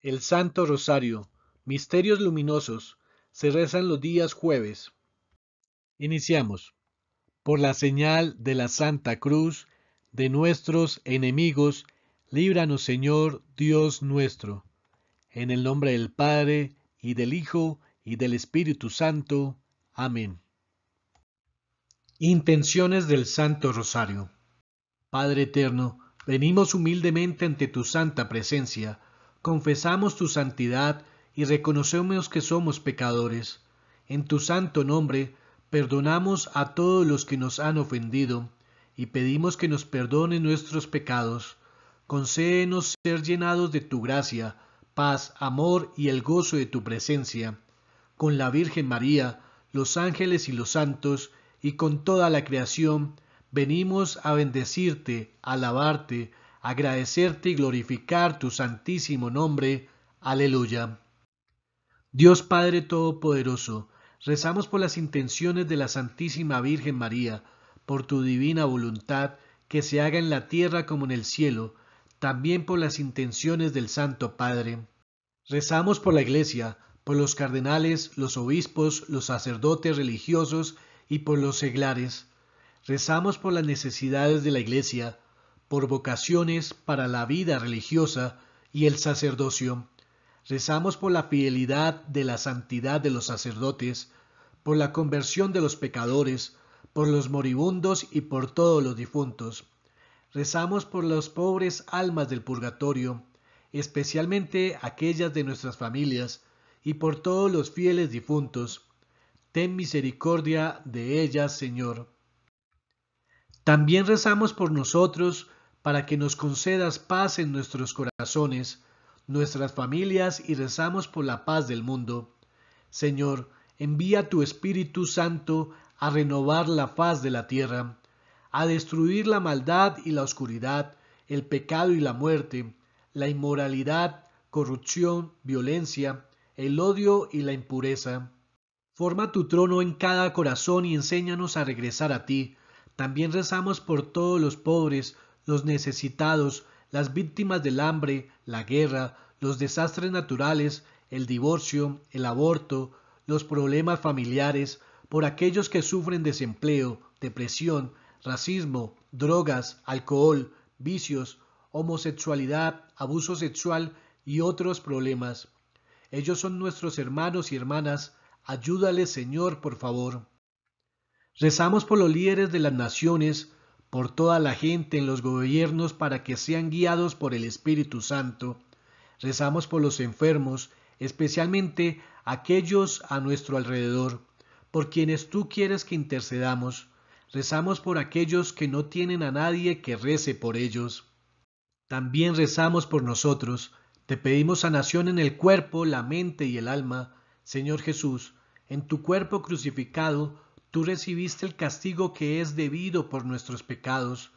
El Santo Rosario. Misterios luminosos. Se rezan los días jueves. Iniciamos. Por la señal de la Santa Cruz, de nuestros enemigos, líbranos Señor Dios nuestro. En el nombre del Padre, y del Hijo, y del Espíritu Santo. Amén. Intenciones del Santo Rosario. Padre Eterno, venimos humildemente ante tu santa presencia confesamos tu santidad y reconocemos que somos pecadores. En tu santo nombre, perdonamos a todos los que nos han ofendido y pedimos que nos perdone nuestros pecados. Concédenos ser llenados de tu gracia, paz, amor y el gozo de tu presencia. Con la Virgen María, los ángeles y los santos, y con toda la creación, venimos a bendecirte, a alabarte, agradecerte y glorificar tu santísimo nombre. Aleluya. Dios Padre Todopoderoso, rezamos por las intenciones de la Santísima Virgen María, por tu divina voluntad, que se haga en la tierra como en el cielo, también por las intenciones del Santo Padre. Rezamos por la Iglesia, por los cardenales, los obispos, los sacerdotes religiosos y por los seglares. Rezamos por las necesidades de la Iglesia, por vocaciones para la vida religiosa y el sacerdocio. Rezamos por la fidelidad de la santidad de los sacerdotes, por la conversión de los pecadores, por los moribundos y por todos los difuntos. Rezamos por las pobres almas del purgatorio, especialmente aquellas de nuestras familias, y por todos los fieles difuntos. Ten misericordia de ellas, Señor. También rezamos por nosotros, para que nos concedas paz en nuestros corazones, nuestras familias y rezamos por la paz del mundo. Señor, envía tu Espíritu Santo a renovar la faz de la tierra, a destruir la maldad y la oscuridad, el pecado y la muerte, la inmoralidad, corrupción, violencia, el odio y la impureza. Forma tu trono en cada corazón y enséñanos a regresar a ti. También rezamos por todos los pobres, los necesitados, las víctimas del hambre, la guerra, los desastres naturales, el divorcio, el aborto, los problemas familiares, por aquellos que sufren desempleo, depresión, racismo, drogas, alcohol, vicios, homosexualidad, abuso sexual y otros problemas. Ellos son nuestros hermanos y hermanas. Ayúdales, Señor, por favor. Rezamos por los líderes de las naciones, por toda la gente en los gobiernos para que sean guiados por el Espíritu Santo. Rezamos por los enfermos, especialmente aquellos a nuestro alrededor, por quienes tú quieres que intercedamos. Rezamos por aquellos que no tienen a nadie que rece por ellos. También rezamos por nosotros. Te pedimos sanación en el cuerpo, la mente y el alma. Señor Jesús, en tu cuerpo crucificado, Tú recibiste el castigo que es debido por nuestros pecados.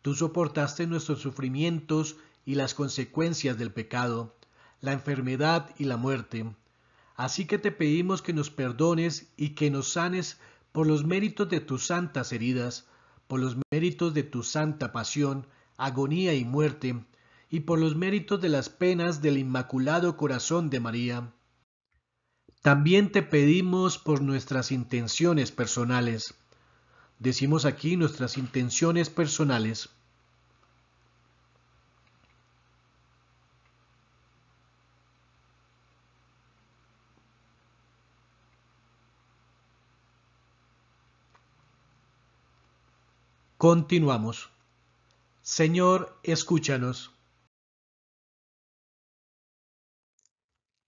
Tú soportaste nuestros sufrimientos y las consecuencias del pecado, la enfermedad y la muerte. Así que te pedimos que nos perdones y que nos sanes por los méritos de tus santas heridas, por los méritos de tu santa pasión, agonía y muerte, y por los méritos de las penas del Inmaculado Corazón de María. También te pedimos por nuestras intenciones personales. Decimos aquí nuestras intenciones personales. Continuamos. Señor, escúchanos.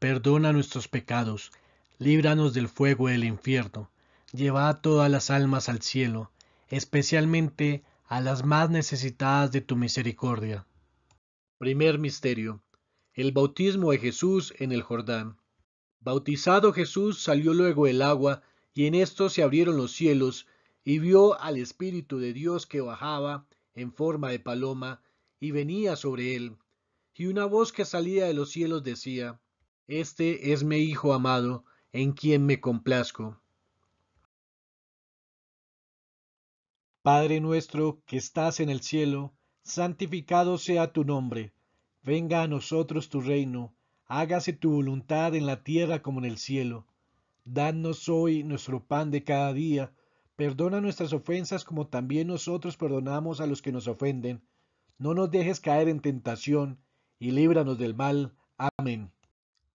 perdona nuestros pecados, líbranos del fuego del infierno, lleva a todas las almas al cielo, especialmente a las más necesitadas de tu misericordia. Primer Misterio. El bautismo de Jesús en el Jordán. Bautizado Jesús salió luego el agua, y en esto se abrieron los cielos, y vio al Espíritu de Dios que bajaba en forma de paloma, y venía sobre él. Y una voz que salía de los cielos decía, este es mi Hijo amado, en quien me complazco. Padre nuestro que estás en el cielo, santificado sea tu nombre. Venga a nosotros tu reino, hágase tu voluntad en la tierra como en el cielo. Danos hoy nuestro pan de cada día, perdona nuestras ofensas como también nosotros perdonamos a los que nos ofenden. No nos dejes caer en tentación, y líbranos del mal. Amén.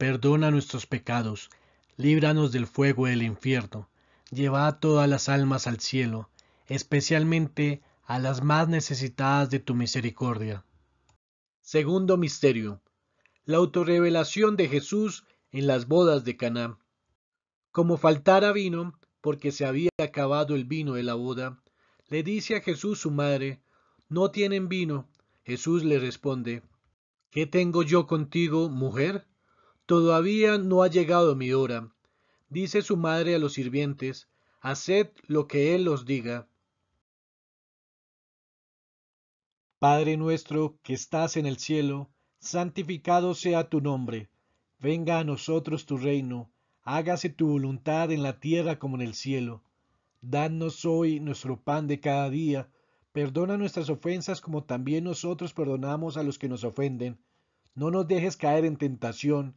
perdona nuestros pecados, líbranos del fuego del infierno, lleva a todas las almas al cielo, especialmente a las más necesitadas de tu misericordia. Segundo misterio. La autorrevelación de Jesús en las bodas de Caná. Como faltara vino, porque se había acabado el vino de la boda, le dice a Jesús su madre, No tienen vino. Jesús le responde, ¿Qué tengo yo contigo, mujer? Todavía no ha llegado mi hora. Dice su madre a los sirvientes, haced lo que él os diga. Padre nuestro que estás en el cielo, santificado sea tu nombre. Venga a nosotros tu reino, hágase tu voluntad en la tierra como en el cielo. Danos hoy nuestro pan de cada día, perdona nuestras ofensas como también nosotros perdonamos a los que nos ofenden. No nos dejes caer en tentación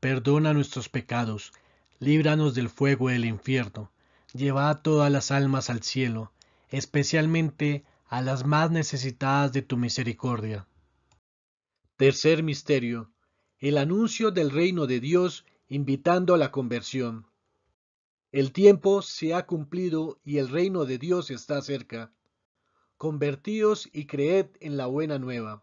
perdona nuestros pecados, líbranos del fuego del infierno, lleva a todas las almas al cielo, especialmente a las más necesitadas de tu misericordia. Tercer misterio. El anuncio del reino de Dios invitando a la conversión. El tiempo se ha cumplido y el reino de Dios está cerca. Convertíos y creed en la buena nueva.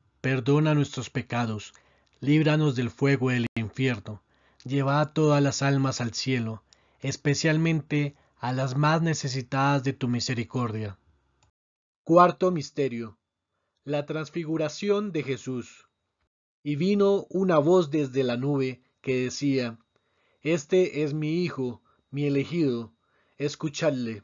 perdona nuestros pecados, líbranos del fuego del infierno, lleva a todas las almas al cielo, especialmente a las más necesitadas de tu misericordia. Cuarto Misterio. La transfiguración de Jesús. Y vino una voz desde la nube que decía, Este es mi Hijo, mi elegido, escuchadle.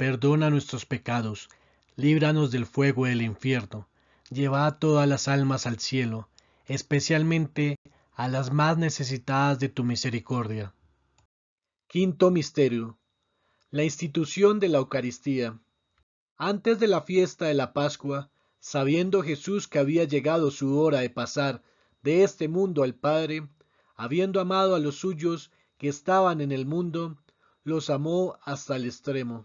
perdona nuestros pecados, líbranos del fuego del infierno, lleva a todas las almas al cielo, especialmente a las más necesitadas de tu misericordia. Quinto Misterio. La institución de la Eucaristía. Antes de la fiesta de la Pascua, sabiendo Jesús que había llegado su hora de pasar de este mundo al Padre, habiendo amado a los suyos que estaban en el mundo, los amó hasta el extremo.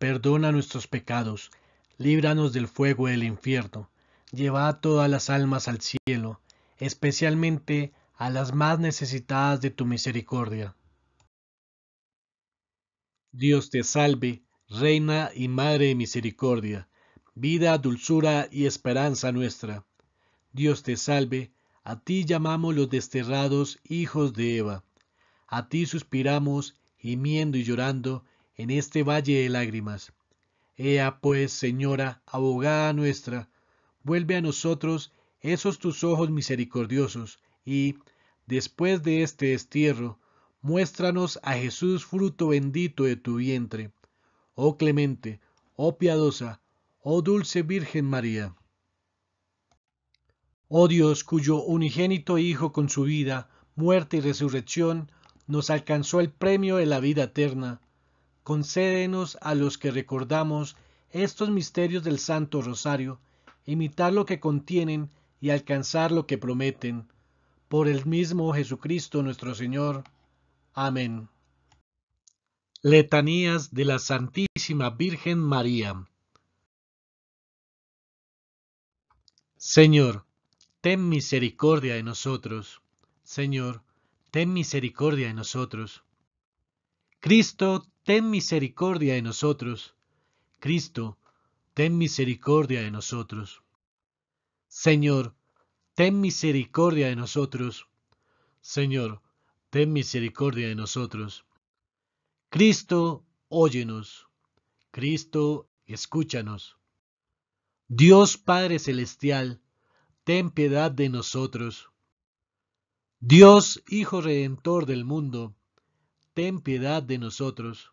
perdona nuestros pecados, líbranos del fuego del infierno, lleva a todas las almas al cielo, especialmente a las más necesitadas de tu misericordia. Dios te salve, Reina y Madre de Misericordia, vida, dulzura y esperanza nuestra. Dios te salve, a ti llamamos los desterrados hijos de Eva, a ti suspiramos, gimiendo y llorando, en este valle de lágrimas. Ea pues, Señora, abogada nuestra, vuelve a nosotros esos tus ojos misericordiosos, y, después de este destierro, muéstranos a Jesús fruto bendito de tu vientre. Oh clemente, oh piadosa, oh dulce Virgen María. Oh Dios, cuyo unigénito Hijo con su vida, muerte y resurrección, nos alcanzó el premio de la vida eterna concédenos a los que recordamos estos misterios del Santo Rosario, imitar lo que contienen y alcanzar lo que prometen. Por el mismo Jesucristo nuestro Señor. Amén. Letanías de la Santísima Virgen María. Señor, ten misericordia de nosotros. Señor, ten misericordia de nosotros. Cristo, ten misericordia de nosotros. Cristo, ten misericordia de nosotros. Señor, ten misericordia de nosotros. Señor, ten misericordia de nosotros. Cristo, óyenos. Cristo, escúchanos. Dios Padre Celestial, ten piedad de nosotros. Dios Hijo Redentor del mundo, ten piedad de nosotros.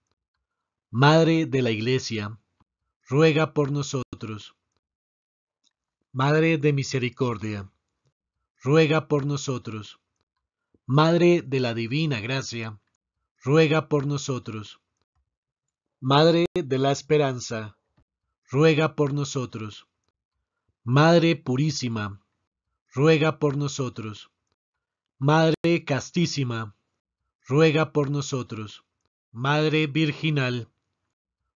Madre de la Iglesia, ruega por nosotros. Madre de Misericordia, ruega por nosotros. Madre de la Divina Gracia, ruega por nosotros. Madre de la Esperanza, ruega por nosotros. Madre Purísima, ruega por nosotros. Madre Castísima, ruega por nosotros. Madre Virginal,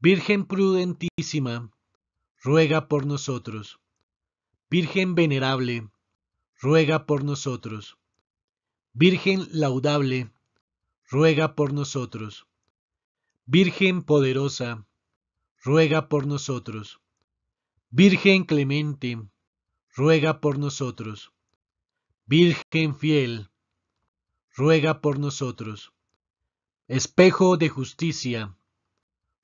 Virgen prudentísima, ruega por nosotros. Virgen venerable, ruega por nosotros. Virgen laudable, ruega por nosotros. Virgen poderosa, ruega por nosotros. Virgen clemente, ruega por nosotros. Virgen fiel, ruega por nosotros. Espejo de justicia,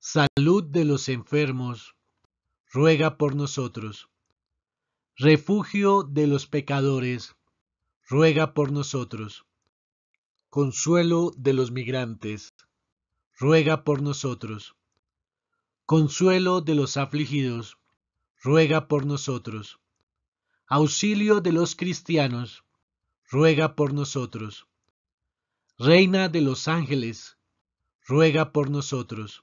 salud de los enfermos, ruega por nosotros. Refugio de los pecadores, ruega por nosotros. Consuelo de los migrantes, ruega por nosotros. Consuelo de los afligidos, ruega por nosotros. Auxilio de los cristianos, ruega por nosotros. Reina de los ángeles, ruega por nosotros.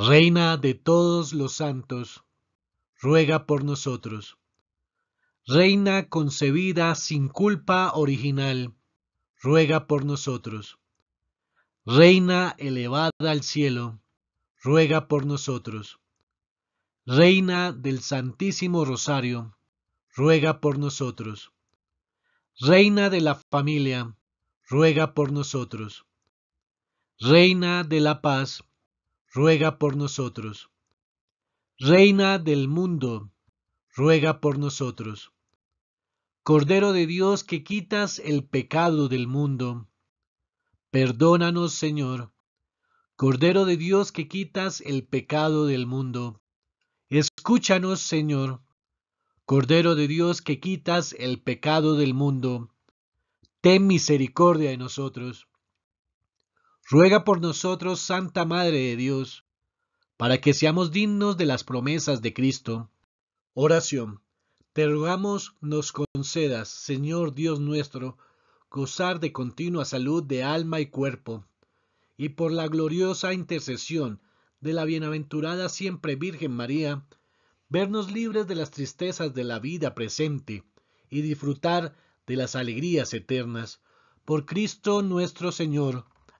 Reina de todos los santos, ruega por nosotros. Reina concebida sin culpa original, ruega por nosotros. Reina elevada al cielo, ruega por nosotros. Reina del Santísimo Rosario, ruega por nosotros. Reina de la familia, ruega por nosotros. Reina de la paz, ruega por nosotros. Reina del mundo, ruega por nosotros. Cordero de Dios que quitas el pecado del mundo, perdónanos Señor. Cordero de Dios que quitas el pecado del mundo, escúchanos Señor. Cordero de Dios que quitas el pecado del mundo, ten misericordia de nosotros ruega por nosotros, Santa Madre de Dios, para que seamos dignos de las promesas de Cristo. Oración. Te rogamos nos concedas, Señor Dios nuestro, gozar de continua salud de alma y cuerpo, y por la gloriosa intercesión de la bienaventurada siempre Virgen María, vernos libres de las tristezas de la vida presente y disfrutar de las alegrías eternas. Por Cristo nuestro Señor.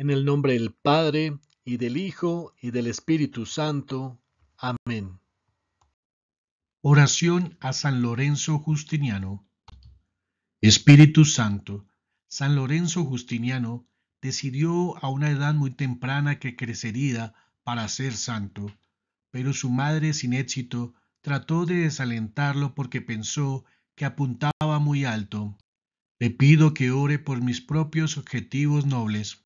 En el nombre del Padre, y del Hijo, y del Espíritu Santo. Amén. Oración a San Lorenzo Justiniano. Espíritu Santo, San Lorenzo Justiniano decidió a una edad muy temprana que crecería para ser santo, pero su madre sin éxito trató de desalentarlo porque pensó que apuntaba muy alto. Le pido que ore por mis propios objetivos nobles.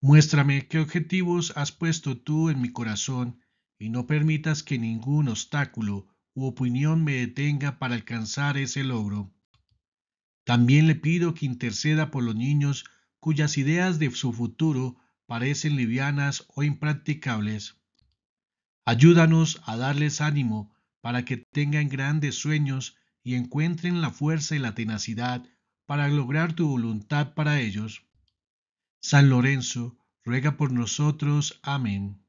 Muéstrame qué objetivos has puesto tú en mi corazón y no permitas que ningún obstáculo u opinión me detenga para alcanzar ese logro. También le pido que interceda por los niños cuyas ideas de su futuro parecen livianas o impracticables. Ayúdanos a darles ánimo para que tengan grandes sueños y encuentren la fuerza y la tenacidad para lograr tu voluntad para ellos. San Lorenzo, ruega por nosotros. Amén.